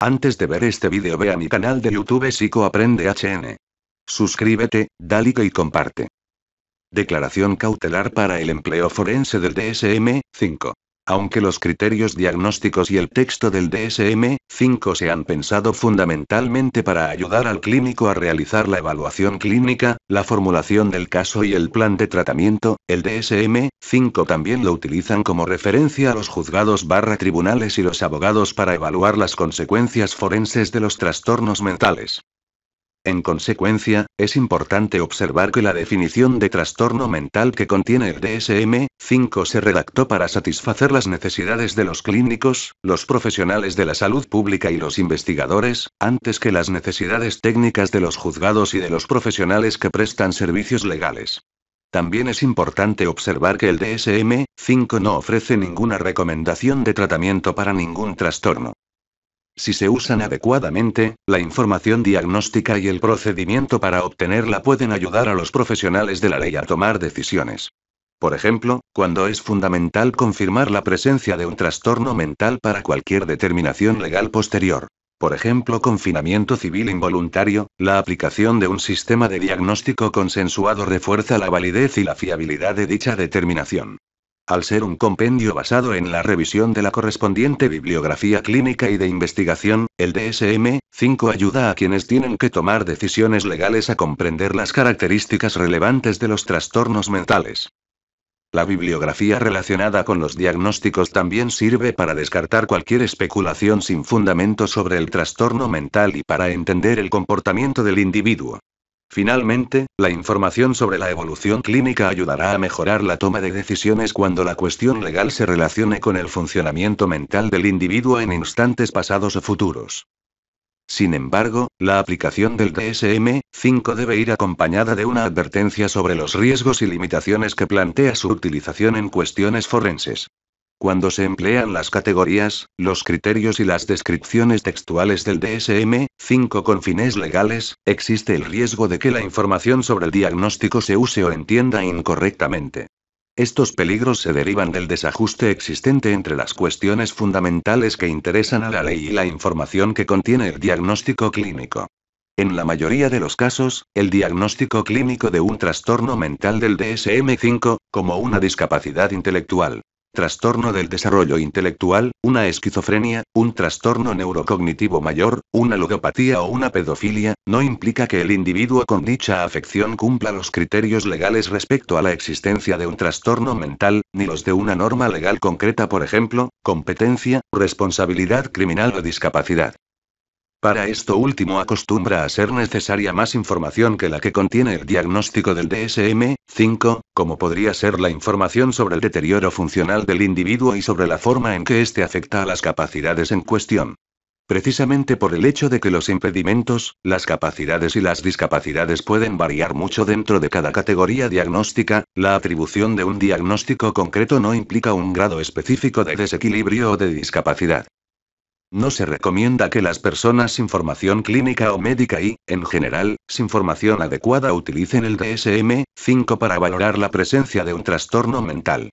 Antes de ver este vídeo ve a mi canal de YouTube Aprende HN. Suscríbete, dale y comparte. Declaración cautelar para el empleo forense del DSM, 5. Aunque los criterios diagnósticos y el texto del DSM-5 se han pensado fundamentalmente para ayudar al clínico a realizar la evaluación clínica, la formulación del caso y el plan de tratamiento, el DSM-5 también lo utilizan como referencia a los juzgados barra tribunales y los abogados para evaluar las consecuencias forenses de los trastornos mentales. En consecuencia, es importante observar que la definición de trastorno mental que contiene el DSM-5 se redactó para satisfacer las necesidades de los clínicos, los profesionales de la salud pública y los investigadores, antes que las necesidades técnicas de los juzgados y de los profesionales que prestan servicios legales. También es importante observar que el DSM-5 no ofrece ninguna recomendación de tratamiento para ningún trastorno. Si se usan adecuadamente, la información diagnóstica y el procedimiento para obtenerla pueden ayudar a los profesionales de la ley a tomar decisiones. Por ejemplo, cuando es fundamental confirmar la presencia de un trastorno mental para cualquier determinación legal posterior. Por ejemplo, confinamiento civil involuntario, la aplicación de un sistema de diagnóstico consensuado refuerza la validez y la fiabilidad de dicha determinación. Al ser un compendio basado en la revisión de la correspondiente bibliografía clínica y de investigación, el DSM-5 ayuda a quienes tienen que tomar decisiones legales a comprender las características relevantes de los trastornos mentales. La bibliografía relacionada con los diagnósticos también sirve para descartar cualquier especulación sin fundamento sobre el trastorno mental y para entender el comportamiento del individuo. Finalmente, la información sobre la evolución clínica ayudará a mejorar la toma de decisiones cuando la cuestión legal se relacione con el funcionamiento mental del individuo en instantes pasados o futuros. Sin embargo, la aplicación del DSM-5 debe ir acompañada de una advertencia sobre los riesgos y limitaciones que plantea su utilización en cuestiones forenses. Cuando se emplean las categorías, los criterios y las descripciones textuales del DSM, 5 con fines legales, existe el riesgo de que la información sobre el diagnóstico se use o entienda incorrectamente. Estos peligros se derivan del desajuste existente entre las cuestiones fundamentales que interesan a la ley y la información que contiene el diagnóstico clínico. En la mayoría de los casos, el diagnóstico clínico de un trastorno mental del DSM-5, como una discapacidad intelectual, trastorno del desarrollo intelectual, una esquizofrenia, un trastorno neurocognitivo mayor, una logopatía o una pedofilia, no implica que el individuo con dicha afección cumpla los criterios legales respecto a la existencia de un trastorno mental, ni los de una norma legal concreta, por ejemplo, competencia, responsabilidad criminal o discapacidad. Para esto último acostumbra a ser necesaria más información que la que contiene el diagnóstico del DSM-5, como podría ser la información sobre el deterioro funcional del individuo y sobre la forma en que éste afecta a las capacidades en cuestión. Precisamente por el hecho de que los impedimentos, las capacidades y las discapacidades pueden variar mucho dentro de cada categoría diagnóstica, la atribución de un diagnóstico concreto no implica un grado específico de desequilibrio o de discapacidad. No se recomienda que las personas sin formación clínica o médica y, en general, sin formación adecuada utilicen el DSM-5 para valorar la presencia de un trastorno mental.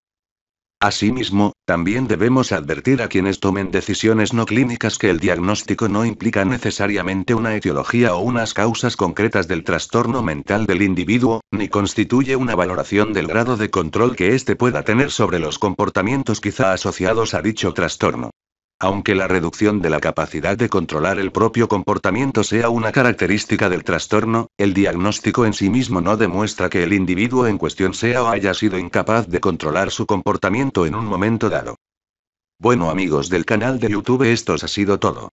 Asimismo, también debemos advertir a quienes tomen decisiones no clínicas que el diagnóstico no implica necesariamente una etiología o unas causas concretas del trastorno mental del individuo, ni constituye una valoración del grado de control que éste pueda tener sobre los comportamientos quizá asociados a dicho trastorno. Aunque la reducción de la capacidad de controlar el propio comportamiento sea una característica del trastorno, el diagnóstico en sí mismo no demuestra que el individuo en cuestión sea o haya sido incapaz de controlar su comportamiento en un momento dado. Bueno amigos del canal de YouTube esto ha sido todo.